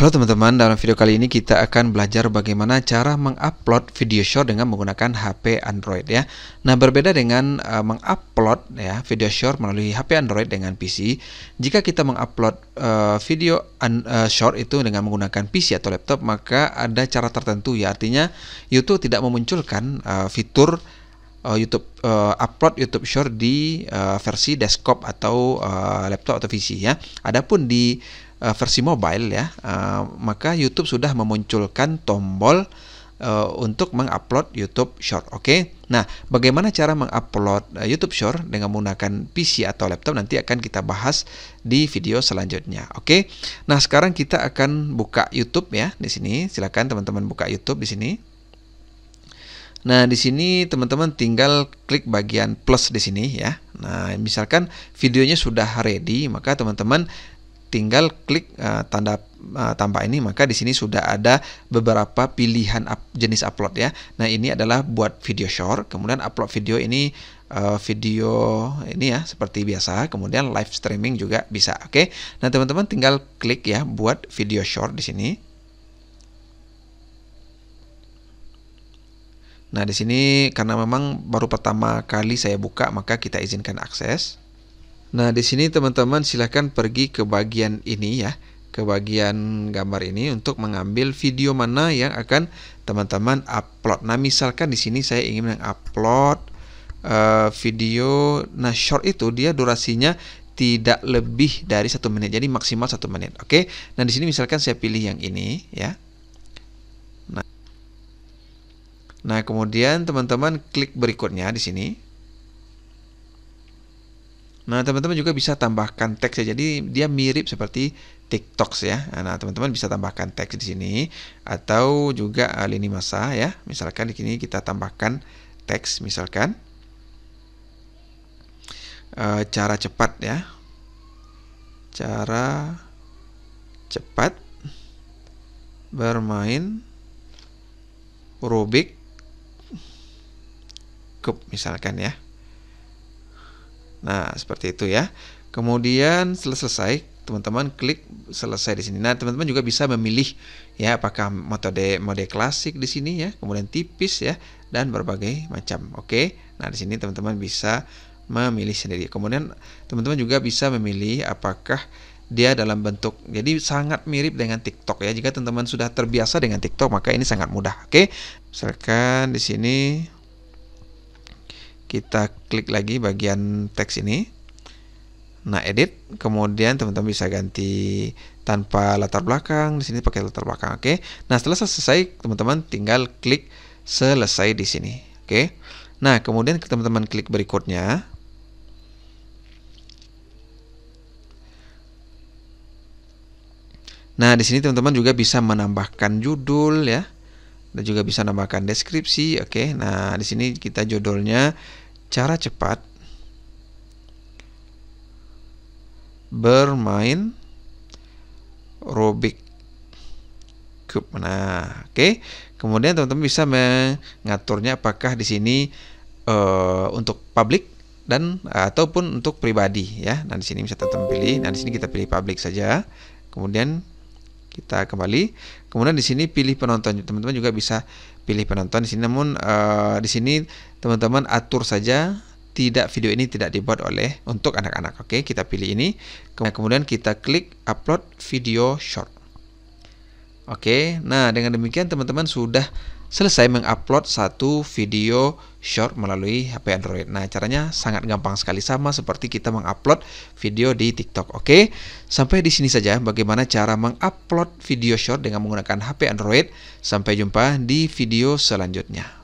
Halo teman-teman, dalam video kali ini kita akan belajar bagaimana cara mengupload video short dengan menggunakan HP Android ya. Nah, berbeda dengan uh, mengupload ya video short melalui HP Android dengan PC, jika kita mengupload uh, video uh, short itu dengan menggunakan PC atau laptop, maka ada cara tertentu ya. Artinya YouTube tidak memunculkan uh, fitur YouTube uh, upload YouTube Short di uh, versi desktop atau uh, laptop atau PC ya. Adapun di uh, versi mobile ya, uh, maka YouTube sudah memunculkan tombol uh, untuk mengupload YouTube Short. Oke, okay? nah bagaimana cara mengupload uh, YouTube Short dengan menggunakan PC atau laptop nanti akan kita bahas di video selanjutnya. Oke, okay? nah sekarang kita akan buka YouTube ya di sini. Silakan teman-teman buka YouTube di sini. Nah, di sini teman-teman tinggal klik bagian plus di sini ya. Nah, misalkan videonya sudah ready, maka teman-teman tinggal klik uh, tanda uh, tampak ini maka di sini sudah ada beberapa pilihan up, jenis upload ya. Nah, ini adalah buat video short, kemudian upload video ini uh, video ini ya seperti biasa, kemudian live streaming juga bisa. Oke. Okay? Nah, teman-teman tinggal klik ya buat video short di sini. Nah, di sini karena memang baru pertama kali saya buka maka kita izinkan akses. Nah, di sini teman-teman silahkan pergi ke bagian ini ya, ke bagian gambar ini untuk mengambil video mana yang akan teman-teman upload. Nah, misalkan di sini saya ingin mengupload uh, video. Nah, short itu dia durasinya tidak lebih dari satu menit, jadi maksimal satu menit. Oke, nah di sini misalkan saya pilih yang ini ya. nah, nah kemudian teman-teman klik berikutnya di sini. Nah, teman-teman juga bisa tambahkan teks ya. Jadi dia mirip seperti TikTok ya. Nah, teman-teman bisa tambahkan teks di sini atau juga eh, lini masa ya. Misalkan di sini kita tambahkan teks misalkan e, cara cepat ya. Cara cepat bermain Rubik Cube misalkan ya. Nah, seperti itu ya. Kemudian selesai, teman-teman klik selesai di sini. Nah, teman-teman juga bisa memilih ya apakah metode mode klasik di sini ya, kemudian tipis ya dan berbagai macam. Oke. Nah, di sini teman-teman bisa memilih sendiri. Kemudian teman-teman juga bisa memilih apakah dia dalam bentuk jadi sangat mirip dengan TikTok ya. Jika teman-teman sudah terbiasa dengan TikTok, maka ini sangat mudah. Oke. Misalkan di sini kita klik lagi bagian teks ini nah edit kemudian teman-teman bisa ganti tanpa latar belakang di sini pakai latar belakang oke okay. nah setelah selesai teman-teman tinggal klik selesai di sini oke okay. nah kemudian teman-teman klik berikutnya nah di sini teman-teman juga bisa menambahkan judul ya dan juga bisa nambahkan deskripsi. Oke, nah di sini kita judulnya cara cepat bermain Rubik Cube. Nah, oke. Okay. Kemudian teman-teman bisa mengaturnya apakah di sini uh, untuk publik dan ataupun untuk pribadi ya. Nah, di sini bisa teman teman pilih. Nah, di sini kita pilih publik saja. Kemudian kita kembali kemudian di sini pilih penonton teman-teman juga bisa pilih penonton di sini namun uh, di sini teman-teman atur saja tidak video ini tidak dibuat oleh untuk anak-anak oke kita pilih ini kemudian kita klik upload video short oke nah dengan demikian teman-teman sudah selesai mengupload satu video short melalui HP Android. Nah, caranya sangat gampang sekali sama seperti kita mengupload video di TikTok. Oke, sampai di sini saja bagaimana cara mengupload video short dengan menggunakan HP Android. Sampai jumpa di video selanjutnya.